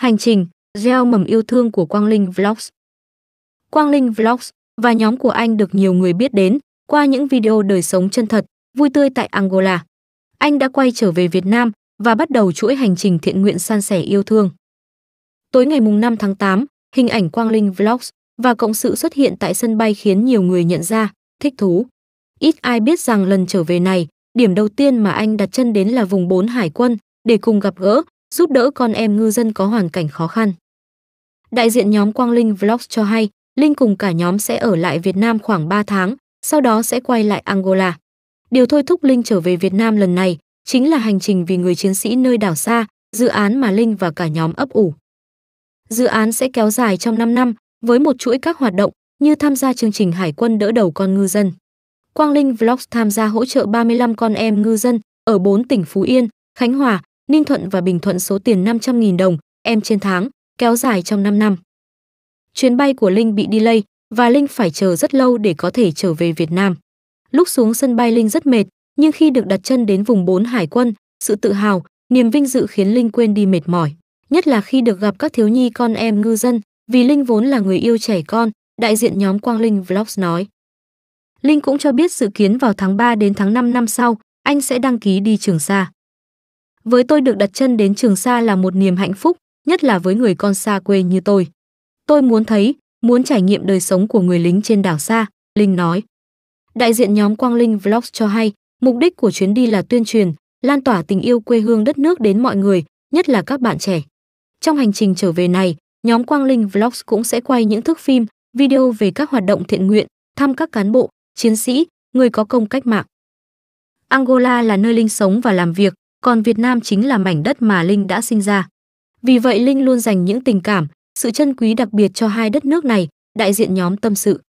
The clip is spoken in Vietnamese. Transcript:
Hành trình, gieo mầm yêu thương của Quang Linh Vlogs. Quang Linh Vlogs và nhóm của anh được nhiều người biết đến qua những video đời sống chân thật, vui tươi tại Angola. Anh đã quay trở về Việt Nam và bắt đầu chuỗi hành trình thiện nguyện san sẻ yêu thương. Tối ngày 5 tháng 8, hình ảnh Quang Linh Vlogs và cộng sự xuất hiện tại sân bay khiến nhiều người nhận ra, thích thú. Ít ai biết rằng lần trở về này, điểm đầu tiên mà anh đặt chân đến là vùng 4 Hải quân để cùng gặp gỡ giúp đỡ con em ngư dân có hoàn cảnh khó khăn. Đại diện nhóm Quang Linh Vlogs cho hay, Linh cùng cả nhóm sẽ ở lại Việt Nam khoảng 3 tháng, sau đó sẽ quay lại Angola. Điều thôi thúc Linh trở về Việt Nam lần này chính là hành trình vì người chiến sĩ nơi đảo xa, dự án mà Linh và cả nhóm ấp ủ. Dự án sẽ kéo dài trong 5 năm với một chuỗi các hoạt động như tham gia chương trình Hải quân đỡ đầu con ngư dân. Quang Linh Vlogs tham gia hỗ trợ 35 con em ngư dân ở 4 tỉnh Phú Yên, Khánh Hòa, Ninh Thuận và Bình Thuận số tiền 500.000 đồng, em trên tháng, kéo dài trong 5 năm. Chuyến bay của Linh bị delay và Linh phải chờ rất lâu để có thể trở về Việt Nam. Lúc xuống sân bay Linh rất mệt, nhưng khi được đặt chân đến vùng 4 hải quân, sự tự hào, niềm vinh dự khiến Linh quên đi mệt mỏi. Nhất là khi được gặp các thiếu nhi con em ngư dân, vì Linh vốn là người yêu trẻ con, đại diện nhóm Quang Linh Vlogs nói. Linh cũng cho biết dự kiến vào tháng 3 đến tháng 5 năm sau, anh sẽ đăng ký đi Trường Sa. Với tôi được đặt chân đến Trường Sa là một niềm hạnh phúc, nhất là với người con xa quê như tôi. Tôi muốn thấy, muốn trải nghiệm đời sống của người lính trên đảo xa, Linh nói. Đại diện nhóm Quang Linh Vlogs cho hay, mục đích của chuyến đi là tuyên truyền, lan tỏa tình yêu quê hương đất nước đến mọi người, nhất là các bạn trẻ. Trong hành trình trở về này, nhóm Quang Linh Vlogs cũng sẽ quay những thước phim, video về các hoạt động thiện nguyện, thăm các cán bộ, chiến sĩ, người có công cách mạng. Angola là nơi Linh sống và làm việc, còn Việt Nam chính là mảnh đất mà Linh đã sinh ra. Vì vậy Linh luôn dành những tình cảm, sự chân quý đặc biệt cho hai đất nước này, đại diện nhóm tâm sự.